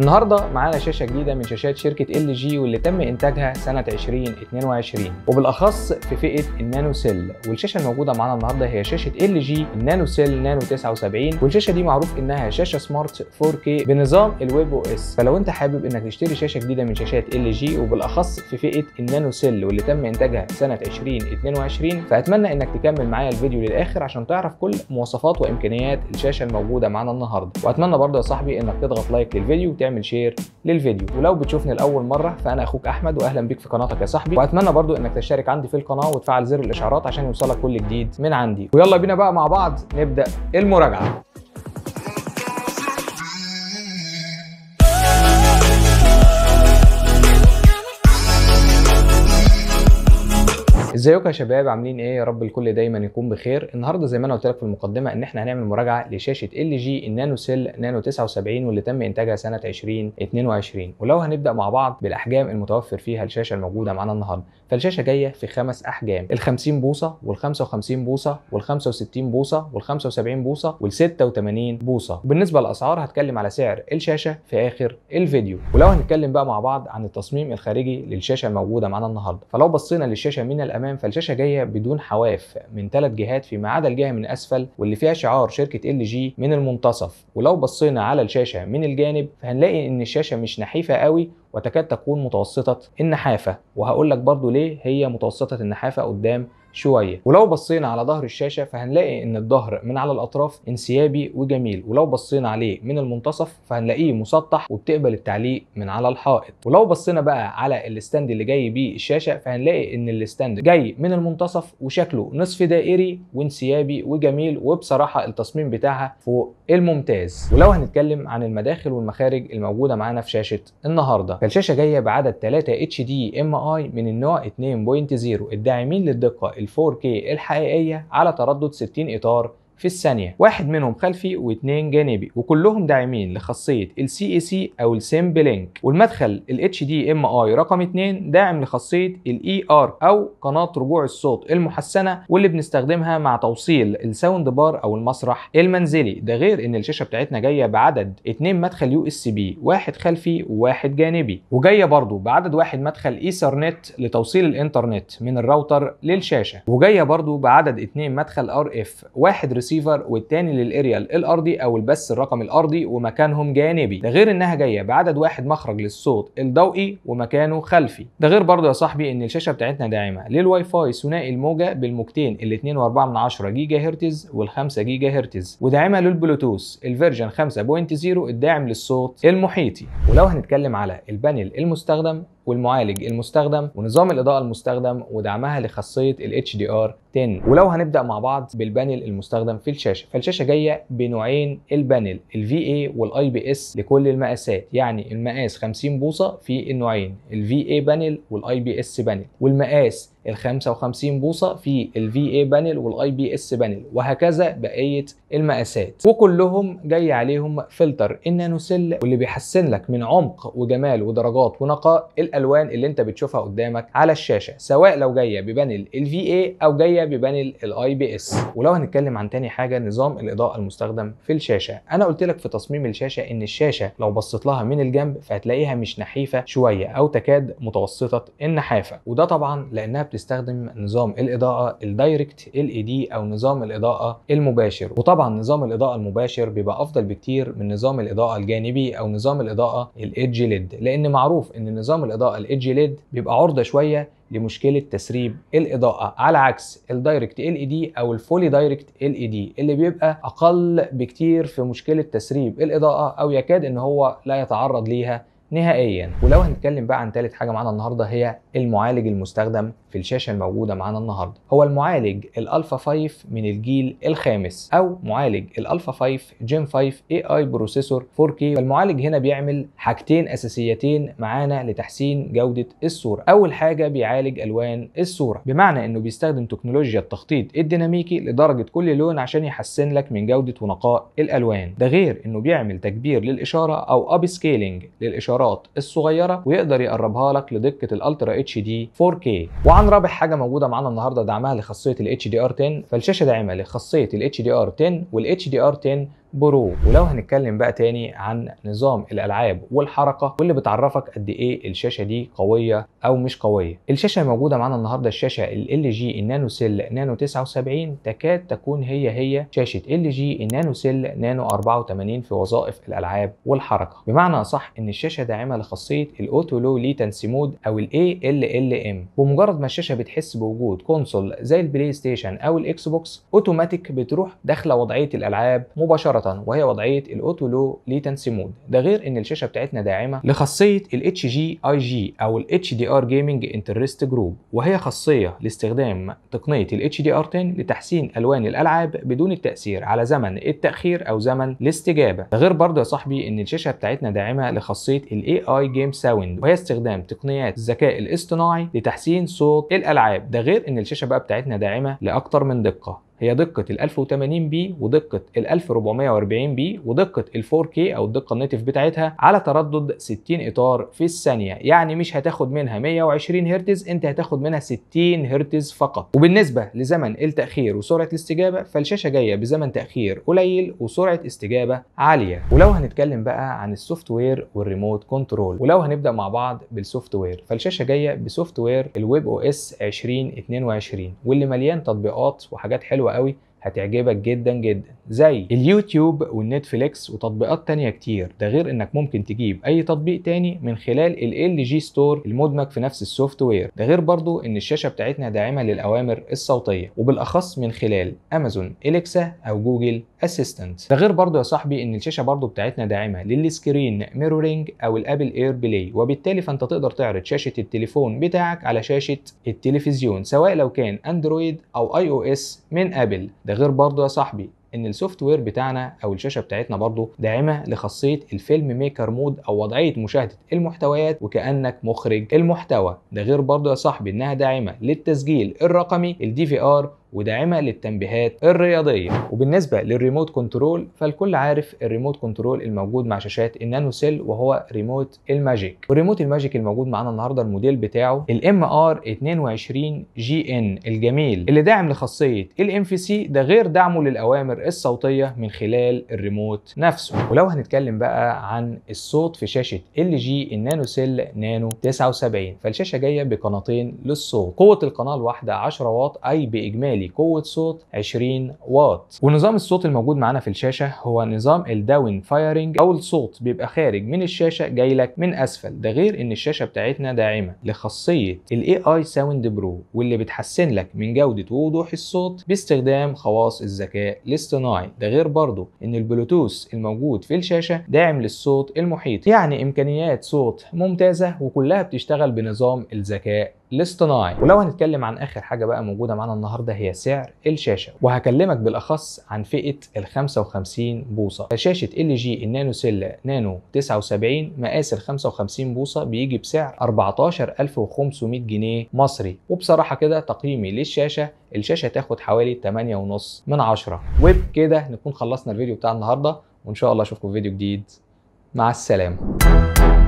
النهارده معانا شاشه جديده من شاشات شركه ال جي واللي تم انتاجها سنه 2022 وبالاخص في فئه النانو سيل والشاشه الموجوده معانا النهارده هي شاشه ال جي النانو سيل نانو 79 والشاشه دي معروف انها شاشه سمارت 4K بنظام الويب او اس فلو انت حابب انك تشتري شاشه جديده من شاشات ال جي وبالاخص في فئه النانو سيل واللي تم انتاجها سنه 2022 فاتمنى انك تكمل معايا الفيديو للاخر عشان تعرف كل مواصفات وامكانيات الشاشه الموجوده معانا النهارده واتمنى برضه يا صاحبي انك تضغط لايك للفيديو وتعمل وتعمل شير للفيديو ولو بتشوفني لاول مره فانا اخوك احمد واهلا بيك في قناتك يا صاحبي واتمنى برضو انك تشترك عندي في القناه وتفعل زر الاشعارات عشان يوصلك كل جديد من عندي ويلا بينا بقى مع بعض نبدا المراجعه ازيكم يا شباب عاملين ايه يا رب الكل دايما يكون بخير النهارده زي ما انا قلت لك في المقدمه ان احنا هنعمل مراجعه لشاشه ال جي النانو سيل نانو 79 واللي تم انتاجها سنه 2022 ولو هنبدا مع بعض بالاحجام المتوفر فيها الشاشه الموجوده معانا النهارده فالشاشه جايه في خمس احجام ال 50 بوصه وال 55 بوصه وال 65 بوصه وال 75 بوصه وال 86 بوصه وبالنسبه للاسعار هتكلم على سعر الشاشه في اخر الفيديو ولو هنتكلم بقى مع بعض عن التصميم الخارجي للشاشه الموجوده معانا النهارده فلو بصينا للشاشه من الأمام الامام فالشاشه جايه بدون حواف من ثلاث جهات فيما عدا الجهه من اسفل واللي فيها شعار شركه ال جي من المنتصف ولو بصينا على الشاشه من الجانب فهنلاقي ان الشاشه مش نحيفه قوي وتكاد تكون متوسطه النحافه وهقول لك برضو ليه هي متوسطه النحافه قدام شويه ولو بصينا على ظهر الشاشه فهنلاقي ان الظهر من على الاطراف انسيابي وجميل ولو بصينا عليه من المنتصف فهنلاقيه مسطح وبتقبل التعليق من على الحائط ولو بصينا بقى على الاستند اللي جاي بيه الشاشه فهنلاقي ان الاستند جاي من المنتصف وشكله نصف دائري وانسيابي وجميل وبصراحه التصميم بتاعها فوق الممتاز ولو هنتكلم عن المداخل والمخارج الموجوده معانا في شاشه النهارده فالشاشه جايه بعدد 3 اتش دي ام اي من النوع 2.0 الداعمين للدقه ال 4K الحقيقية على تردد 60 إطار في الثانية واحد منهم خلفي واثنين جانبي وكلهم داعمين لخاصية ال CAC أو ال Simp والمدخل ال HDMI رقم 2 داعم لخاصية ال ER أو قناة رجوع الصوت المحسنة واللي بنستخدمها مع توصيل الساوند بار أو المسرح المنزلي ده غير إن الشاشة بتاعتنا جاية بعدد اثنين مدخل يو اس بي واحد خلفي وواحد جانبي وجاية برضو بعدد واحد مدخل ايثرنت لتوصيل الانترنت من الراوتر للشاشة وجاية برضو بعدد اثنين مدخل ار اف واحد للريسيفر والتاني للاريال الارضي او البث الرقمي الارضي ومكانهم جانبي ده غير انها جايه بعدد واحد مخرج للصوت الضوئي ومكانه خلفي ده غير برضه يا صاحبي ان الشاشه بتاعتنا داعمه للواي فاي ثنائي الموجه بالموجتين ال 2.4 جيجا هرتز وال5 جيجا هرتز وداعمه للبلوتوث الفيرجن 5.0 الداعم للصوت المحيطي ولو هنتكلم على البانل المستخدم والمعالج المستخدم ونظام الاضاءه المستخدم ودعمها لخاصيه ال HDR10 ولو هنبدا مع بعض بالبانل المستخدم في الشاشه فالشاشه جايه بنوعين البانل ال VA وال IPS لكل المقاسات يعني المقاس 50 بوصه في النوعين ال VA بانل وال IPS بانل والمقاس ال 55 بوصه في الفي اي بانل والاي بي اس بانل وهكذا بقيه المقاسات وكلهم جاي عليهم فلتر النانو سيل واللي بيحسن لك من عمق وجمال ودرجات ونقاء الالوان اللي انت بتشوفها قدامك على الشاشه سواء لو جايه ببانل الفي اي او جايه ببانل الاي بي اس ولو هنتكلم عن تاني حاجه نظام الاضاءه المستخدم في الشاشه انا قلت لك في تصميم الشاشه ان الشاشه لو بصيت لها من الجنب فهتلاقيها مش نحيفه شويه او تكاد متوسطه النحافه وده طبعا لانها بتستخدم نظام الاضاءه الدايركت ال اي دي او نظام الاضاءه المباشر وطبعا نظام الاضاءه المباشر بيبقى افضل بكتير من نظام الاضاءه الجانبي او نظام الاضاءه الايدج ليد لان معروف ان نظام الاضاءه الايدج ليد بيبقى عرضه شويه لمشكله تسريب الاضاءه على عكس الدايركت ال اي دي او الفولي دايركت ال اي دي اللي بيبقى اقل بكتير في مشكله تسريب الاضاءه او يكاد ان هو لا يتعرض ليها نهائيا ولو هنتكلم بقى عن ثالث حاجه معانا النهارده هي المعالج المستخدم في الشاشه الموجوده معانا النهارده هو المعالج الالفا 5 من الجيل الخامس او معالج الالفا 5 جيم 5 اي اي بروسيسور 4K فالمعالج هنا بيعمل حاجتين اساسيتين معانا لتحسين جوده الصوره اول حاجه بيعالج الوان الصوره بمعنى انه بيستخدم تكنولوجيا التخطيط الديناميكي لدرجه كل لون عشان يحسن لك من جوده ونقاء الالوان ده غير انه بيعمل تكبير للاشاره او اب سكيلينج للاشاره الكاميرات الصغيره ويقدر يقربها لك لدقه الالترا اتش دي 4K وعن رابع حاجه موجوده معانا النهارده دعمها لخاصيه الاتش دي ار 10 فالشاشه داعمه لخاصيه الاتش دي ار 10 والاتش دي ار 10 برو ولو هنتكلم بقى تاني عن نظام الالعاب والحركه واللي بتعرفك قد ايه الشاشه دي قويه او مش قويه الشاشه موجوده معانا النهارده الشاشه ال جي النانو سيل نانو 79 تكاد تكون هي هي شاشه ال جي النانو سيل نانو 84 في وظائف الالعاب والحركه بمعنى صح ان الشاشه داعمه لخاصيه الاوتو لو ليتنسي مود او الاي ال ال ام بمجرد ما الشاشه بتحس بوجود كونسول زي البلاي ستيشن او الاكس بوكس اوتوماتيك بتروح داخله وضعيه الالعاب مباشره وهي وضعيه الاوتو لو ليتنسي مود ده غير ان الشاشه بتاعتنا داعمه لخاصيه الاتش جي اي جي او الاتش دي ار جيمنج انترست جروب وهي خاصيه لاستخدام تقنيه الاتش دي ار 10 لتحسين الوان الالعاب بدون التاثير على زمن التاخير او زمن الاستجابه ده غير برضه يا صاحبي ان الشاشه بتاعتنا داعمه لخاصيه الاي اي جيم ساوند وهي استخدام تقنيات الذكاء الاصطناعي لتحسين صوت الالعاب ده غير ان الشاشه بقى بتاعتنا داعمه لأكثر من دقه هي دقه ال 1080 بي ودقه ال 1440 بي ودقه ال 4K او الدقه النيتف بتاعتها على تردد 60 اطار في الثانيه يعني مش هتاخد منها 120 هرتز انت هتاخد منها 60 هرتز فقط وبالنسبه لزمن التاخير وسرعه الاستجابه فالشاشه جايه بزمن تاخير قليل وسرعه استجابه عاليه ولو هنتكلم بقى عن السوفت وير والريموت كنترول ولو هنبدا مع بعض بالسوفت وير فالشاشه جايه بسوفت وير الويب او اس 2022 واللي مليان تطبيقات وحاجات حلوه ah oui, هتعجبك جدا جدا زي اليوتيوب والنتفليكس وتطبيقات تانية كتير ده غير انك ممكن تجيب اي تطبيق تاني من خلال ال ال جي ستور المدمج في نفس السوفت وير ده غير برضو ان الشاشة بتاعتنا داعمة للاوامر الصوتية وبالاخص من خلال امازون اليكسا او جوجل اسيستنت ده غير برضو يا صاحبي ان الشاشة برضو بتاعتنا داعمة للسكرين ميرورينج او الابل اير بلاي وبالتالي فانت تقدر تعرض شاشة التليفون بتاعك على شاشة التلفزيون سواء لو كان اندرويد او اي او اس من ابل ده غير برضه يا صاحبي ان السوفت وير بتاعنا او الشاشه بتاعتنا برضه داعمه لخاصيه الفيلم ميكر مود او وضعيه مشاهده المحتويات وكانك مخرج المحتوى ده غير برضه يا صاحبي انها داعمه للتسجيل الرقمي الدي في ار وداعمه للتنبيهات الرياضيه وبالنسبه للريموت كنترول فالكل عارف الريموت كنترول الموجود مع شاشات النانو سيل وهو ريموت الماجيك والريموت الماجيك الموجود معانا النهارده الموديل بتاعه الام ار 22 جي ان الجميل اللي داعم لخاصيه الام في سي ده غير دعمه للاوامر الصوتيه من خلال الريموت نفسه ولو هنتكلم بقى عن الصوت في شاشه ال جي النانو سيل نانو 79 فالشاشه جايه بقناتين للصوت قوه القناه الواحده 10 واط اي باجمالي بتعلي قوه صوت 20 واط ونظام الصوت الموجود معانا في الشاشه هو نظام الداون فايرنج او الصوت بيبقى خارج من الشاشه جاي لك من اسفل ده غير ان الشاشه بتاعتنا داعمه لخاصيه الاي اي ساوند برو واللي بتحسن لك من جوده ووضوح الصوت باستخدام خواص الذكاء الاصطناعي ده غير برضه ان البلوتوث الموجود في الشاشه داعم للصوت المحيط يعني امكانيات صوت ممتازه وكلها بتشتغل بنظام الذكاء الاصطناعي ولو هنتكلم عن اخر حاجه بقى موجوده معانا النهارده هي سعر الشاشه وهكلمك بالاخص عن فئه ال 55 بوصه شاشه ال جي النانو سيلا نانو 79 مقاس ال 55 بوصه بيجي بسعر 14500 جنيه مصري وبصراحه كده تقييمي للشاشه الشاشه تاخد حوالي 8.5 من 10 وبكده نكون خلصنا الفيديو بتاع النهارده وان شاء الله اشوفكم في فيديو جديد مع السلامه